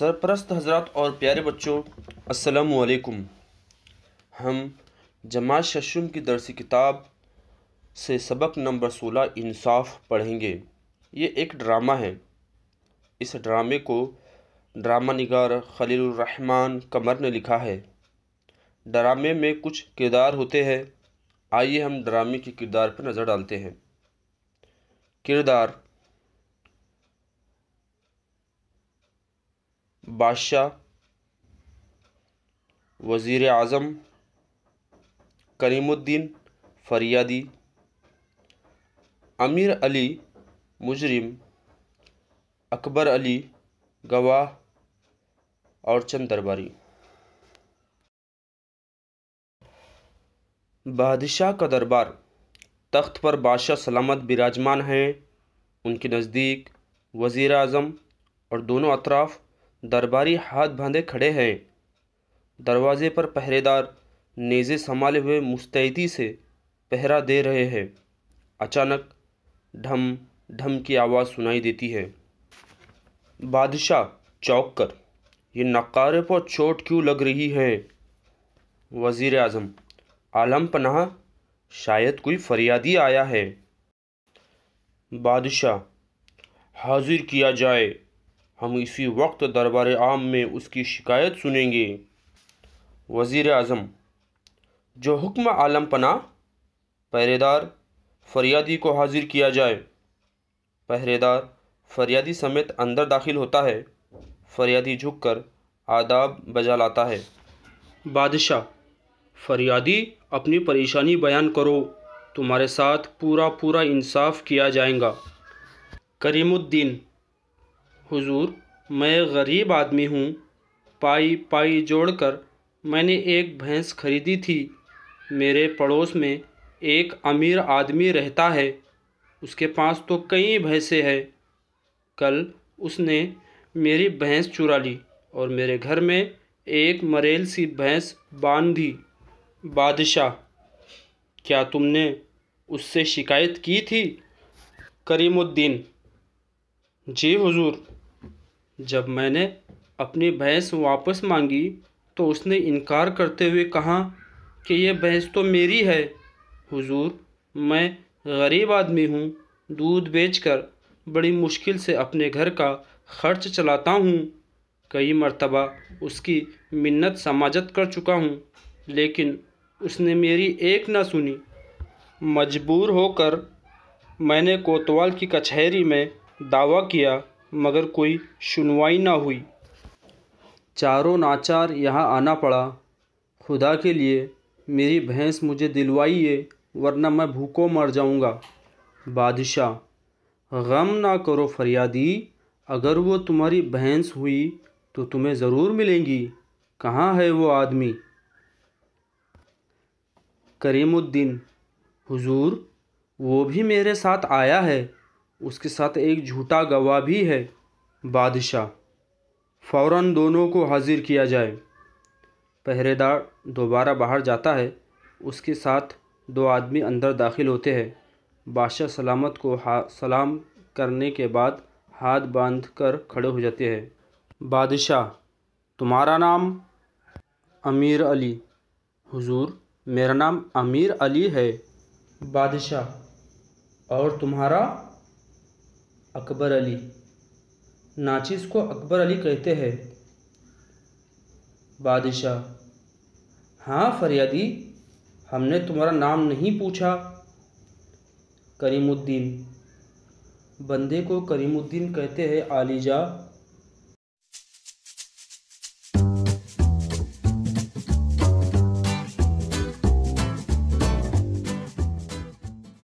सरपरस्त हजरत और प्यारे बच्चों असलकुम हम जमात शशुम की दरसी किताब से सबक नंबर सोलह इंसाफ पढ़ेंगे ये एक ड्रामा है इस ड्रामे को ड्रामा निगार खलीलरहमान कमर ने लिखा है ड्रामे में कुछ किरदार होते हैं आइए हम ड्रामे के किरदार पर नज़र डालते हैं किरदार बादशाह वज़ी अज़म करीमुद्दीन फरियादी अमीर अली मुजरिम अकबर अली गवाह और चंद दरबारी बादशाह का दरबार तख्त पर बादशाह सलामत विराजमान हैं उनके नज़दीक वज़ी अजम और दोनों अतराफ़ दरबारी हाथ बांधे खड़े हैं दरवाजे पर पहरेदार नेज़े संभाले हुए मुस्तैदी से पहरा दे रहे हैं अचानक ढम ढम की आवाज़ सुनाई देती है बादशाह चौक कर ये नकारे पर चोट क्यों लग रही है वज़ीर आज़म आलम पनाह शायद कोई फरियादी आया है बादशाह हाजिर किया जाए हम इसी वक्त दरबार आम में उसकी शिकायत सुनेंगे वज़ी अजम जो हुक्म आलम पना पहरेदार फरियादी को हाजिर किया जाए पहरेदार फरियादी समेत अंदर दाखिल होता है फरियादी झुककर आदाब बजा लाता है बादशाह फरियादी अपनी परेशानी बयान करो तुम्हारे साथ पूरा पूरा इंसाफ किया जाएगा करीमुद्दीन हुजूर मैं गरीब आदमी हूँ पाई पाई जोड़कर मैंने एक भैंस खरीदी थी मेरे पड़ोस में एक अमीर आदमी रहता है उसके पास तो कई भैंसे हैं कल उसने मेरी भैंस चुरा ली और मेरे घर में एक मरेल सी भैंस बांध दी बादशाह क्या तुमने उससे शिकायत की थी करीमुद्दीन जी हुजूर जब मैंने अपनी भैंस वापस मांगी तो उसने इनकार करते हुए कहा कि यह भैंस तो मेरी है हुजूर मैं गरीब आदमी हूँ दूध बेचकर बड़ी मुश्किल से अपने घर का खर्च चलाता हूँ कई मर्तबा उसकी मिन्नत समाजत कर चुका हूँ लेकिन उसने मेरी एक ना सुनी मजबूर होकर मैंने कोतवाल की कचहरी में दावा किया मगर कोई सुनवाई ना हुई चारों नाचार यहाँ आना पड़ा खुदा के लिए मेरी भैंस मुझे दिलवाइए वरना मैं भूखों मर जाऊँगा बादशाह गम ना करो फरियादी अगर वो तुम्हारी भैंस हुई तो तुम्हें ज़रूर मिलेंगी कहाँ है वो आदमी करीमुद्दीन हुजूर वो भी मेरे साथ आया है उसके साथ एक झूठा गवाह भी है बादशाह फ़ौर दोनों को हाजिर किया जाए पहरेदार दोबारा बाहर जाता है उसके साथ दो आदमी अंदर दाखिल होते हैं बादशाह सलामत को सलाम करने के बाद हाथ बांध कर खड़े हो जाते हैं बादशाह तुम्हारा नाम अमीर अली हुजूर मेरा नाम अमीर अली है बादशाह और तुम्हारा अकबर अली नाचिस को अकबर अली कहते हैं बादशाह हाँ फरियादी हमने तुम्हारा नाम नहीं पूछा करीमुद्दीन बंदे को करीमुद्दीन कहते हैं आलीजा